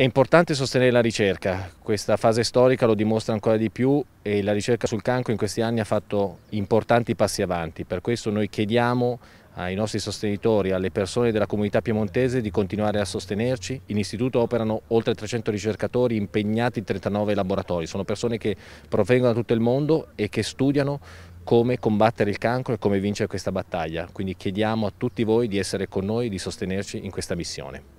È importante sostenere la ricerca, questa fase storica lo dimostra ancora di più e la ricerca sul cancro in questi anni ha fatto importanti passi avanti, per questo noi chiediamo ai nostri sostenitori, alle persone della comunità piemontese di continuare a sostenerci. In istituto operano oltre 300 ricercatori impegnati in 39 laboratori, sono persone che provengono da tutto il mondo e che studiano come combattere il cancro e come vincere questa battaglia, quindi chiediamo a tutti voi di essere con noi e di sostenerci in questa missione.